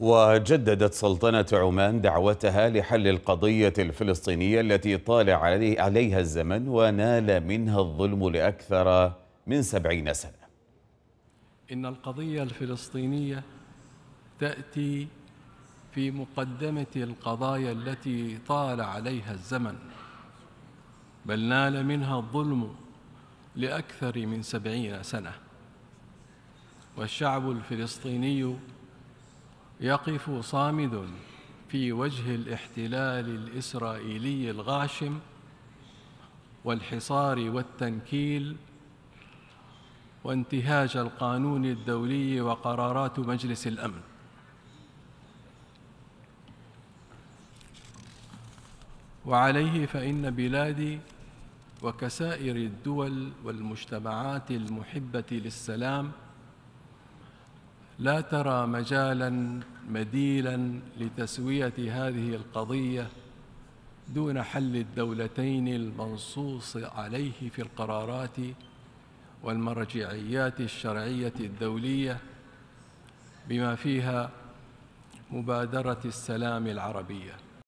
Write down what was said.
وجددت سلطنة عمان دعوتها لحل القضية الفلسطينية التي طال عليها الزمن ونال منها الظلم لأكثر من سبعين سنة إن القضية الفلسطينية تأتي في مقدمة القضايا التي طال عليها الزمن بل نال منها الظلم لأكثر من سبعين سنة والشعب الفلسطيني يقف صامد في وجه الاحتلال الاسرائيلي الغاشم والحصار والتنكيل وانتهاج القانون الدولي وقرارات مجلس الامن وعليه فان بلادي وكسائر الدول والمجتمعات المحبه للسلام لا ترى مجالا مديلا لتسوية هذه القضية دون حل الدولتين المنصوص عليه في القرارات والمرجعيات الشرعية الدولية بما فيها مبادرة السلام العربية